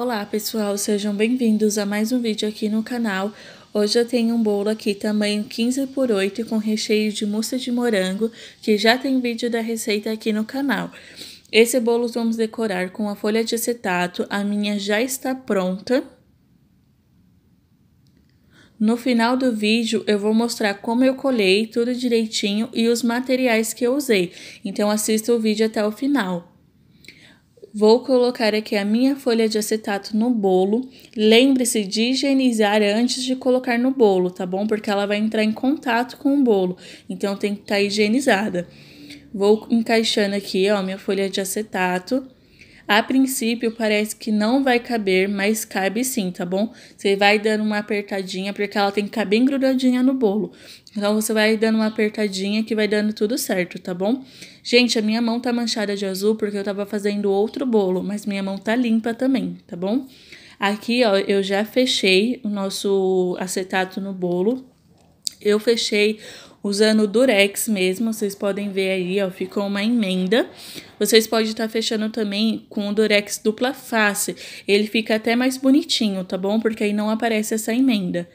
Olá pessoal, sejam bem-vindos a mais um vídeo aqui no canal. Hoje eu tenho um bolo aqui tamanho 15 por 8 com recheio de mousse de morango, que já tem vídeo da receita aqui no canal. Esse bolo vamos decorar com a folha de acetato, a minha já está pronta. No final do vídeo eu vou mostrar como eu colhei tudo direitinho e os materiais que eu usei, então assista o vídeo até o final. Vou colocar aqui a minha folha de acetato no bolo. Lembre-se de higienizar antes de colocar no bolo, tá bom? Porque ela vai entrar em contato com o bolo, então tem que estar tá higienizada. Vou encaixando aqui, ó, minha folha de acetato. A princípio parece que não vai caber, mas cabe sim, tá bom? Você vai dando uma apertadinha, porque ela tem que ficar bem grudadinha no bolo. Então você vai dando uma apertadinha que vai dando tudo certo, tá bom? Gente, a minha mão tá manchada de azul porque eu tava fazendo outro bolo, mas minha mão tá limpa também, tá bom? Aqui, ó, eu já fechei o nosso acetato no bolo. Eu fechei usando o durex mesmo, vocês podem ver aí, ó, ficou uma emenda. Vocês podem estar tá fechando também com o durex dupla face, ele fica até mais bonitinho, tá bom? Porque aí não aparece essa emenda.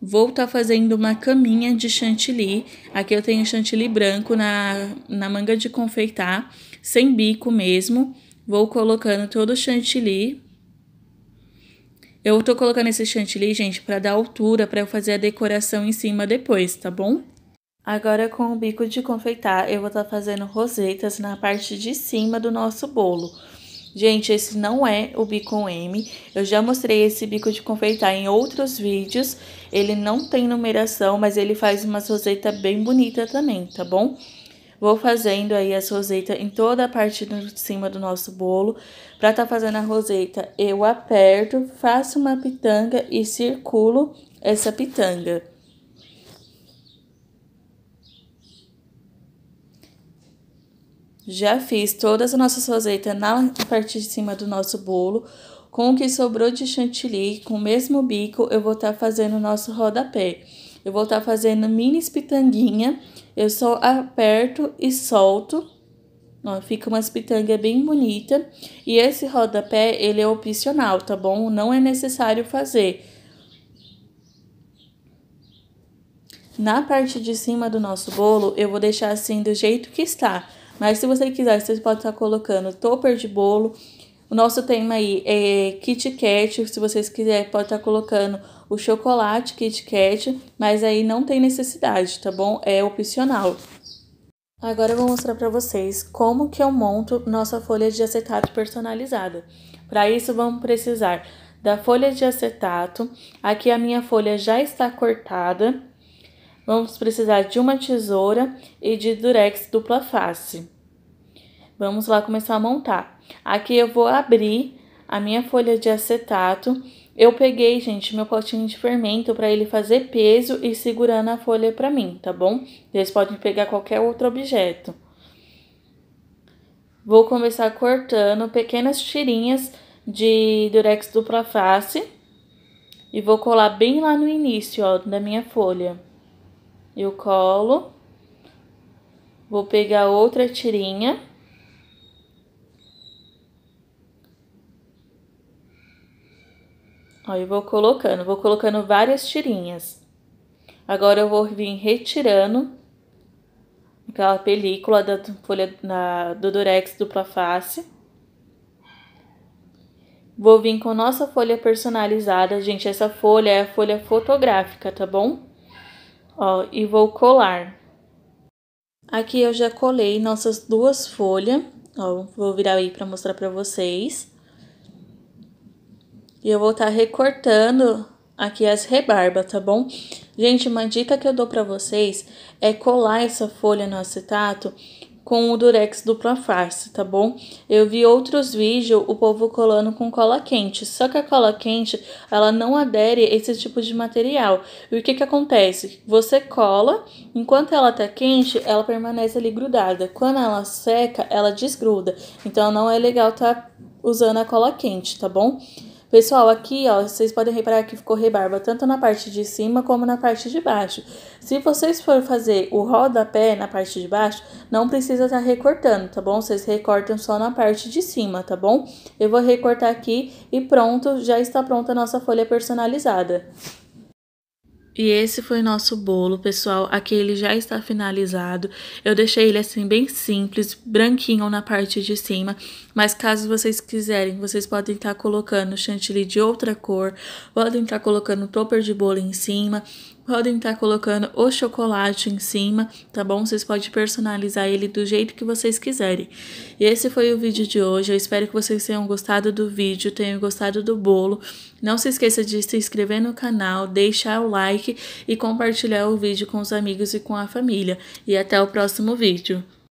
Vou estar tá fazendo uma caminha de chantilly, aqui eu tenho chantilly branco na, na manga de confeitar, sem bico mesmo. Vou colocando todo o chantilly eu tô colocando esse chantilly, gente, para dar altura, para eu fazer a decoração em cima depois, tá bom? Agora com o bico de confeitar, eu vou estar tá fazendo rosetas na parte de cima do nosso bolo. Gente, esse não é o bico M, eu já mostrei esse bico de confeitar em outros vídeos, ele não tem numeração, mas ele faz uma roseta bem bonita também, tá bom? Vou fazendo aí as rosetas em toda a parte de cima do nosso bolo. Pra tá fazendo a roseta, eu aperto, faço uma pitanga e circulo essa pitanga. Já fiz todas as nossas rosetas na parte de cima do nosso bolo. Com o que sobrou de chantilly, com o mesmo bico, eu vou estar tá fazendo o nosso rodapé. Eu vou estar tá fazendo mini espitanguinha. Eu só aperto e solto. Ó, fica uma pitanga bem bonita. E esse rodapé, ele é opcional, tá bom? Não é necessário fazer. Na parte de cima do nosso bolo, eu vou deixar assim do jeito que está mas se você quiser, você pode estar colocando topper de bolo. O nosso tema aí é Kit Kat, se vocês quiserem, pode estar colocando o chocolate Kit Kat, mas aí não tem necessidade, tá bom? É opcional. Agora eu vou mostrar para vocês como que eu monto nossa folha de acetato personalizada. Para isso, vamos precisar da folha de acetato. Aqui a minha folha já está cortada Vamos precisar de uma tesoura e de durex dupla face. Vamos lá começar a montar. Aqui eu vou abrir a minha folha de acetato. Eu peguei, gente, meu potinho de fermento para ele fazer peso e segurando a folha para mim, tá bom? Vocês podem pegar qualquer outro objeto. Vou começar cortando pequenas tirinhas de durex dupla face e vou colar bem lá no início, ó, da minha folha e o colo. Vou pegar outra tirinha. Ó, e vou colocando, vou colocando várias tirinhas. Agora eu vou vir retirando aquela película da folha na, do durex dupla face. Vou vir com nossa folha personalizada, gente. Essa folha é a folha fotográfica, tá bom? Ó, e vou colar. Aqui eu já colei nossas duas folhas, ó, vou virar aí para mostrar para vocês. E eu vou estar tá recortando aqui as rebarbas, tá bom? Gente, uma dica que eu dou para vocês é colar essa folha no acetato com o durex dupla face, tá bom? Eu vi outros vídeos o povo colando com cola quente, só que a cola quente, ela não adere a esse tipo de material. E o que que acontece? Você cola, enquanto ela tá quente, ela permanece ali grudada. Quando ela seca, ela desgruda. Então não é legal tá usando a cola quente, tá bom? Pessoal, aqui, ó, vocês podem reparar que ficou rebarba tanto na parte de cima como na parte de baixo. Se vocês forem fazer o rodapé na parte de baixo, não precisa estar tá recortando, tá bom? Vocês recortam só na parte de cima, tá bom? Eu vou recortar aqui e pronto, já está pronta a nossa folha personalizada. E esse foi nosso bolo, pessoal. Aqui ele já está finalizado. Eu deixei ele assim bem simples, branquinho na parte de cima. Mas caso vocês quiserem, vocês podem estar tá colocando chantilly de outra cor. Podem estar tá colocando topper de bolo em cima podem estar tá colocando o chocolate em cima, tá bom? Vocês podem personalizar ele do jeito que vocês quiserem. E esse foi o vídeo de hoje. Eu espero que vocês tenham gostado do vídeo, tenham gostado do bolo. Não se esqueça de se inscrever no canal, deixar o like e compartilhar o vídeo com os amigos e com a família. E até o próximo vídeo.